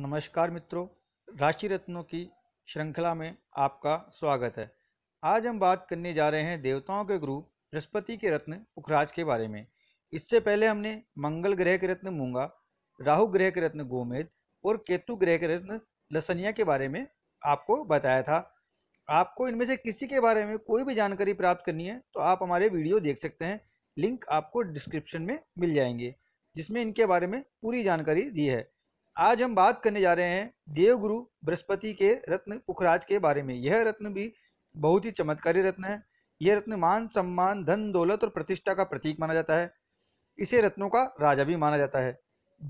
नमस्कार मित्रों राशि रत्नों की श्रृंखला में आपका स्वागत है आज हम बात करने जा रहे हैं देवताओं के गुरु बृहस्पति के रत्न पुखराज के बारे में इससे पहले हमने मंगल ग्रह के रत्न मूंगा राहु ग्रह के रत्न गोमेद और केतु ग्रह के रत्न लसनिया के बारे में आपको बताया था आपको इनमें से किसी के बारे में कोई भी जानकारी प्राप्त करनी है तो आप हमारे वीडियो देख सकते हैं लिंक आपको डिस्क्रिप्शन में मिल जाएंगे जिसमें इनके बारे में पूरी जानकारी दी है आज हम बात करने जा रहे हैं देवगुरु बृहस्पति के रत्न पुखराज के बारे में यह रत्न भी बहुत ही चमत्कारी रत्न है यह रत्न मान सम्मान धन दौलत और प्रतिष्ठा का प्रतीक माना जाता है इसे रत्नों का राजा भी माना जाता है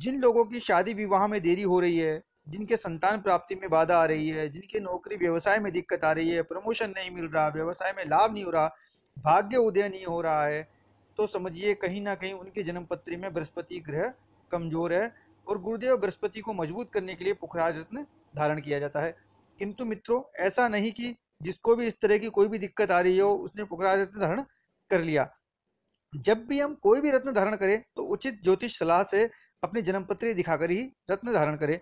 जिन लोगों की शादी विवाह में देरी हो रही है जिनके संतान प्राप्ति में बाधा आ रही है जिनके नौकरी व्यवसाय में दिक्कत आ रही है प्रमोशन नहीं मिल रहा व्यवसाय में लाभ नहीं हो रहा भाग्य उदय नहीं हो रहा है तो समझिए कहीं ना कहीं उनकी जन्म पत्री में बृहस्पति ग्रह कमजोर है और गुरुदेव बृहस्पति को मजबूत करने के लिए पुखराज रत्न धारण किया जाता है किंतु मित्रों ऐसा नहीं कि जिसको भी इस तरह की कोई भी दिक्कत आ रही हो उसने पुखराज रत्न धारण कर लिया जब भी हम कोई भी रत्न धारण करें तो उचित ज्योतिष सलाह से अपनी जन्मपत्री दिखाकर ही रत्न धारण करें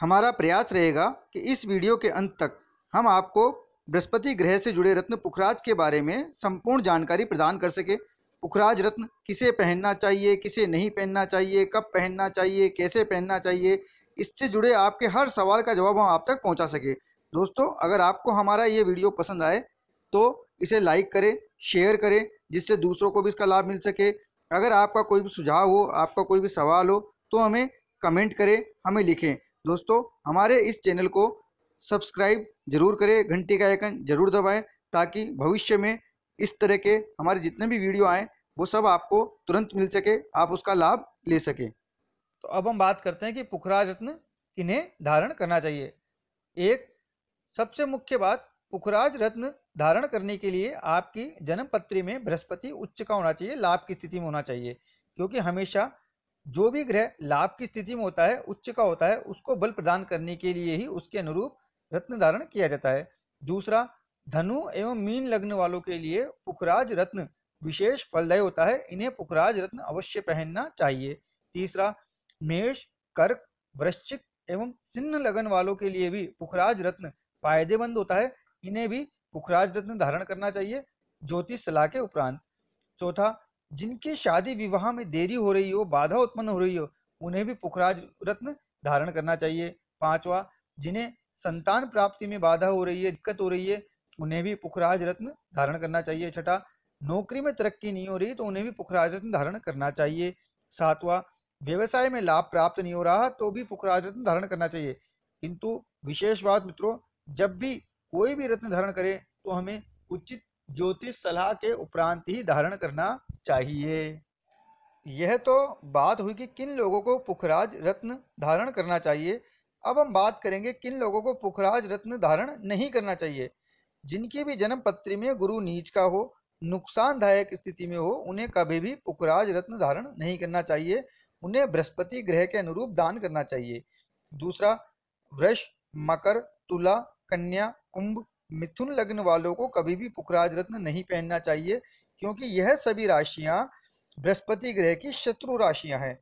हमारा प्रयास रहेगा कि इस वीडियो के अंत तक हम आपको बृहस्पति ग्रह से जुड़े रत्न पुखराज के बारे में संपूर्ण जानकारी प्रदान कर सके उखराज रत्न किसे पहनना चाहिए किसे नहीं पहनना चाहिए कब पहनना चाहिए कैसे पहनना चाहिए इससे जुड़े आपके हर सवाल का जवाब हम आप तक पहुंचा सके दोस्तों अगर आपको हमारा ये वीडियो पसंद आए तो इसे लाइक करें शेयर करें जिससे दूसरों को भी इसका लाभ मिल सके अगर आपका कोई भी सुझाव हो आपका कोई भी सवाल हो तो हमें कमेंट करें हमें लिखें दोस्तों हमारे इस चैनल को सब्सक्राइब जरूर करें घंटी का आइकन जरूर दबाएं ताकि भविष्य में इस तरह के हमारे जितने भी वीडियो आएँ वो सब आपको तुरंत मिल सके आप उसका लाभ ले सके तो अब हम बात करते हैं कि पुखराज रत्न किन्हें धारण करना चाहिए एक सबसे मुख्य बात पुखराज रत्न धारण करने के लिए आपकी जन्म पत्री में बृहस्पति उच्च का होना चाहिए लाभ की स्थिति में होना चाहिए क्योंकि हमेशा जो भी ग्रह लाभ की स्थिति में होता है उच्च का होता है उसको बल प्रदान करने के लिए ही उसके अनुरूप रत्न धारण किया जाता है दूसरा धनु एवं मीन लग्न वालों के लिए पुखराज रत्न विशेष फलदायी होता है इन्हें पुखराज रत्न अवश्य पहनना चाहिए तीसरा मेष कर्क वृश्चिक एवं सिन्न लगन वालों के लिए भी पुखराज रत्न फायदेमंद होता है इन्हें भी पुखराज रत्न धारण करना चाहिए ज्योतिष सलाह के उपरांत चौथा जिनकी शादी विवाह में देरी हो रही हो बाधा उत्पन्न हो रही हो उन्हें भी पुखराज रत्न धारण करना चाहिए पांचवा जिन्हें संतान प्राप्ति में बाधा हो रही है दिक्कत हो रही है उन्हें भी पुखराज रत्न धारण करना चाहिए छठा नौकरी में तरक्की नहीं हो रही तो उन्हें भी रत्न धारण करना चाहिए सातवां व्यवसाय में लाभ प्राप्त नहीं हो रहा तो भी पुखराजत्न धारण करना चाहिए किंतु विशेष बात मित्रों जब भी कोई भी रत्न धारण करे तो हमें उचित ज्योतिष सलाह के उपरांत ही धारण करना चाहिए यह तो बात हुई कि किन लोगों को पुखराज रत्न धारण करना चाहिए अब हम बात करेंगे किन लोगों को पुखराज रत्न धारण नहीं करना चाहिए जिनकी भी जन्म पत्री में गुरु नीच का हो नुकसानदायक स्थिति में हो उन्हें कभी भी पुखराज रत्न धारण नहीं करना चाहिए उन्हें बृहस्पति ग्रह के अनुरूप दान करना चाहिए दूसरा वृष मकर तुला कन्या कुंभ मिथुन लग्न वालों को कभी भी पुखराज रत्न नहीं पहनना चाहिए क्योंकि यह सभी राशियां बृहस्पति ग्रह की शत्रु राशियां हैं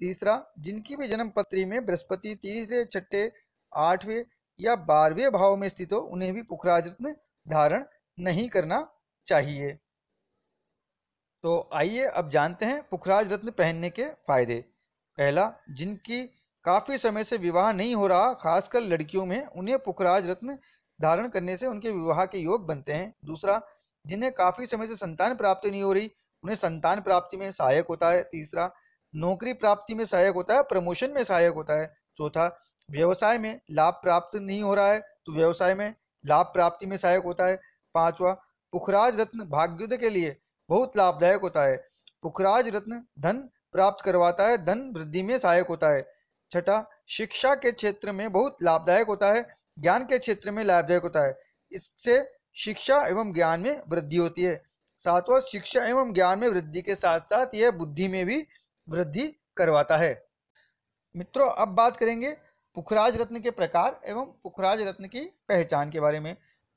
तीसरा जिनकी भी जन्म पत्री में बृहस्पति तीसरे छठे आठवें या बारहवें भाव में स्थित हो उन्हें भी पुखराज रत्न धारण नहीं करना चाहिए तो आइए अब जानते हैं पुखराज रत्न पहनने के फायदे पहला जिनकी काफ़ी समय से विवाह नहीं हो रहा खासकर लड़कियों में उन्हें पुखराज रत्न धारण करने से उनके विवाह के योग बनते हैं दूसरा जिन्हें काफ़ी समय से संतान प्राप्ति नहीं हो रही उन्हें संतान प्राप्ति में सहायक होता है तीसरा नौकरी प्राप्ति में सहायक होता है प्रमोशन में सहायक होता है चौथा व्यवसाय में लाभ प्राप्त नहीं हो रहा है तो व्यवसाय में लाभ प्राप्ति में सहायक होता है पांचवा पुखराज रत्न भाग्योदय के लिए बहुत लाभदायक होता है पुखराज रत्न धन प्राप्त करवाता है धन वृद्धि में सहायक होता है छठा शिक्षा के क्षेत्र में बहुत लाभदायक होता है ज्ञान के क्षेत्र में लाभदायक होता है इससे शिक्षा एवं ज्ञान में वृद्धि होती है सातवां शिक्षा एवं ज्ञान में वृद्धि के साथ साथ यह बुद्धि में भी वृद्धि करवाता है मित्रों अब बात करेंगे पुखराज रत्न के प्रकार एवं पुखराज रत्न की पहचान के बारे में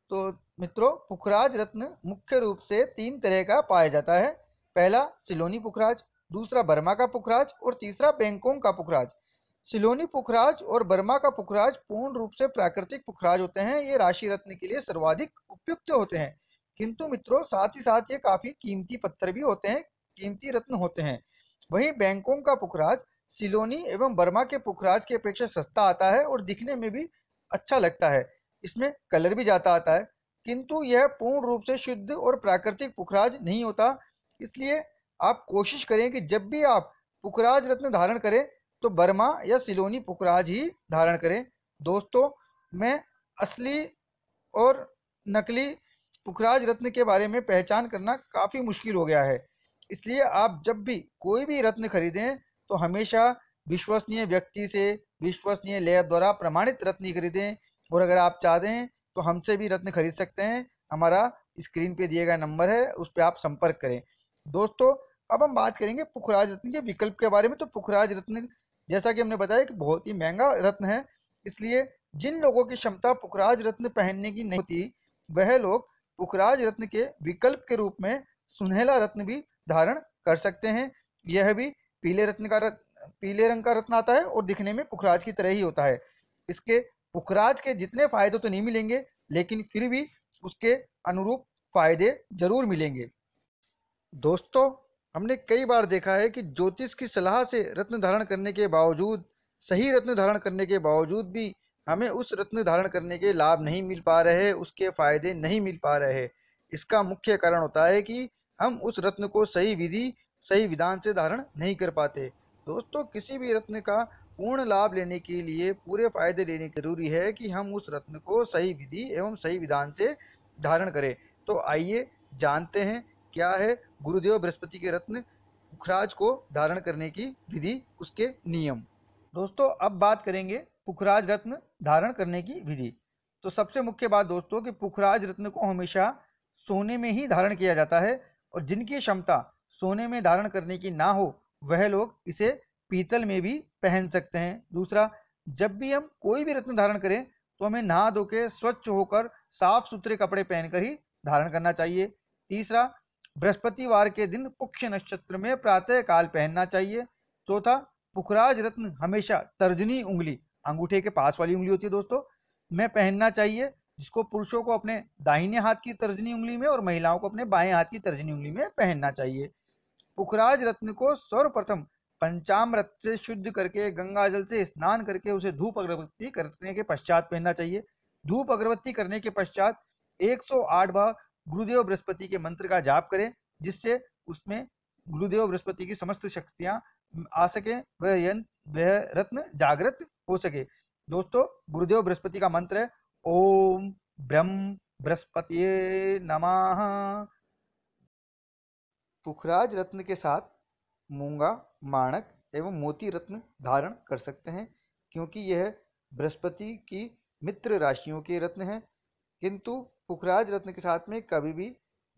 तो मित्रों पुखराज रत्न मुख्य रूप से तीन तरह का पाया जाता है पहला सिलोनी पुखराज दूसरा बर्मा का पुखराज और तीसरा बैंकोंग का पुखराज सिलोनी पुखराज और बर्मा का पुखराज पूर्ण रूप से प्राकृतिक पुखराज होते हैं ये राशि रत्न के लिए सर्वाधिक उपयुक्त होते हैं किंतु मित्रों साथ ही साथ ये काफी कीमती पत्थर भी होते हैं कीमती रत्न होते हैं वहीं बैंकोंग का पुखराज सिलोनी एवं बर्मा के पुखराज की अपेक्षा सस्ता आता है और दिखने में भी अच्छा लगता है इसमें कलर भी जाता आता है किंतु यह पूर्ण रूप से शुद्ध और प्राकृतिक पुखराज नहीं होता इसलिए आप कोशिश करें कि जब भी आप पुखराज रत्न धारण करें तो बर्मा या सिलोनी पुखराज ही धारण करें दोस्तों मैं असली और नकली पुखराज रत्न के बारे में पहचान करना काफ़ी मुश्किल हो गया है इसलिए आप जब भी कोई भी रत्न खरीदें तो हमेशा विश्वसनीय व्यक्ति से विश्वसनीय लेयर द्वारा प्रमाणित रत्न खरीदें और अगर आप चाहते हैं तो हमसे भी रत्न खरीद सकते हैं हमारा स्क्रीन पे दिए गए नंबर है उस पर आप संपर्क करें दोस्तों अब हम बात करेंगे पुखराज रत्न के विकल्प के बारे में तो पुखराज रत्न जैसा कि हमने बताया कि बहुत ही महंगा रत्न है इसलिए जिन लोगों की क्षमता पुखराज रत्न पहनने की नहीं होती वह लोग पुखराज रत्न के विकल्प के रूप में सुनहला रत्न भी धारण कर सकते हैं यह भी पीले रत्न का रत्न पीले रंग का रत्न आता है और दिखने में पुखराज की तरह ही होता है इसके उखराज के जितने फायदे तो नहीं मिलेंगे लेकिन फिर भी उसके अनुरूप फायदे जरूर मिलेंगे दोस्तों हमने कई बार देखा है कि ज्योतिष की सलाह से रत्न धारण करने के बावजूद सही रत्न धारण करने के बावजूद भी हमें उस रत्न धारण करने के लाभ नहीं मिल पा रहे उसके फायदे नहीं मिल पा रहे इसका मुख्य कारण होता है कि हम उस रत्न को सही विधि सही विधान से धारण नहीं कर पाते दोस्तों किसी भी रत्न का पूर्ण लाभ लेने के लिए पूरे फायदे लेने जरूरी है कि हम उस रत्न को सही विधि एवं सही विधान से धारण करें तो आइए जानते हैं क्या है गुरुदेव बृहस्पति के रत्न पुखराज को धारण करने की विधि उसके नियम दोस्तों अब बात करेंगे पुखराज रत्न धारण करने की विधि तो सबसे मुख्य बात दोस्तों कि पुखराज रत्न को हमेशा सोने में ही धारण किया जाता है और जिनकी क्षमता सोने में धारण करने की ना हो वह लोग इसे पीतल में भी पहन सकते हैं दूसरा जब भी हम कोई भी रत्न धारण करें तो हमें नहा धो के स्वच्छ होकर साफ सुथरे कपड़े पहनकर ही धारण करना चाहिए तीसरा बृहस्पतिवार के दिन पुक्ष नक्षत्र में प्रातः काल पहनना चाहिए चौथा पुखराज रत्न हमेशा तर्जनी उंगली अंगूठे के पास वाली उंगली होती है दोस्तों में पहनना चाहिए जिसको पुरुषों को अपने दाहिने हाथ की तर्जनी उंगली में और महिलाओं को अपने बाएं हाथ की तर्जनी उंगली में पहनना चाहिए पुखराज रत्न को सर्वप्रथम पंचामृत से शुद्ध करके गंगा जल से स्नान करके उसे धूप अगरबत्ती करने के पश्चात पहनना चाहिए धूप अगरबत्ती करने के पश्चात 108 बार गुरुदेव बृहस्पति के मंत्र का जाप करें जिससे उसमें गुरुदेव बृहस्पति की समस्त शक्तियां आ सके वह वह रत्न जागृत हो सके दोस्तों गुरुदेव बृहस्पति का मंत्र है ओम ब्रह्म बृहस्पति नमः पुखराज रत्न के साथ मूंगा माणक एवं मोती रत्न धारण कर सकते हैं क्योंकि यह बृहस्पति की मित्र राशियों के रत्न हैं किंतु पुखराज रत्न के साथ में कभी भी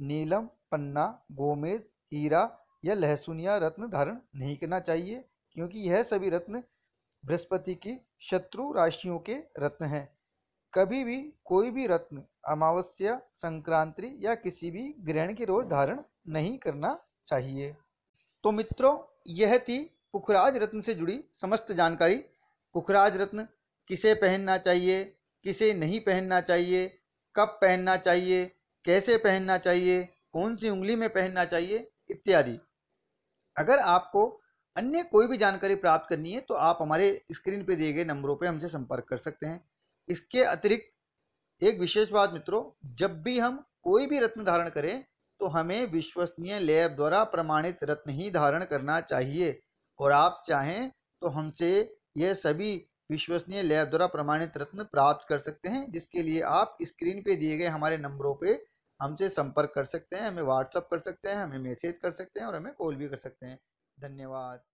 नीलम पन्ना गोमेद हीरा या लहसुनिया रत्न धारण नहीं करना चाहिए क्योंकि यह सभी रत्न बृहस्पति की शत्रु राशियों के रत्न हैं कभी भी कोई भी रत्न अमावस्या संक्रांति या किसी भी ग्रहण के रोज धारण नहीं करना चाहिए तो मित्रों यह थी पुखराज रत्न से जुड़ी समस्त जानकारी पुखराज रत्न किसे पहनना चाहिए किसे नहीं पहनना चाहिए कब पहनना चाहिए कैसे पहनना चाहिए कौन सी उंगली में पहनना चाहिए इत्यादि अगर आपको अन्य कोई भी जानकारी प्राप्त करनी है तो आप हमारे स्क्रीन पर दिए गए नंबरों पर हमसे संपर्क कर सकते हैं इसके अतिरिक्त एक विशेष बात मित्रों जब भी हम कोई भी रत्न धारण करें तो हमें विश्वसनीय लैब द्वारा प्रमाणित रत्न ही धारण करना चाहिए और आप चाहें तो हमसे यह सभी विश्वसनीय लैब द्वारा प्रमाणित रत्न प्राप्त कर सकते हैं जिसके लिए आप स्क्रीन पे दिए गए हमारे नंबरों पे हमसे संपर्क कर सकते हैं हमें व्हाट्सअप कर सकते हैं हमें मैसेज कर सकते हैं और हमें कॉल भी कर सकते हैं धन्यवाद